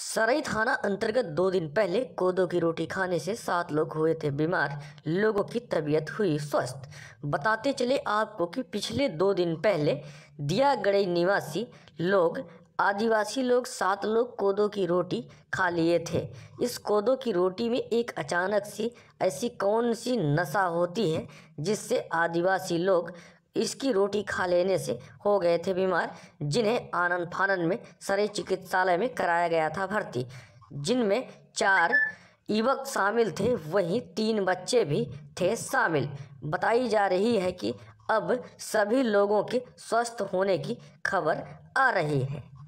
सराई थाना अंतर्गत दो दिन पहले कोदो की रोटी खाने से सात लोग हुए थे बीमार लोगों की तबीयत हुई स्वस्थ बताते चले आपको कि पिछले दो दिन पहले दियागढ़ई निवासी लोग आदिवासी लोग सात लोग कोदो की रोटी खा लिए थे इस कोदो की रोटी में एक अचानक सी ऐसी कौन सी नशा होती है जिससे आदिवासी लोग इसकी रोटी खा लेने से हो गए थे बीमार जिन्हें आनंद फानन में सरे चिकित्सालय में कराया गया था भर्ती जिनमें चार युवक शामिल थे वहीं तीन बच्चे भी थे शामिल बताई जा रही है कि अब सभी लोगों के स्वस्थ होने की खबर आ रही है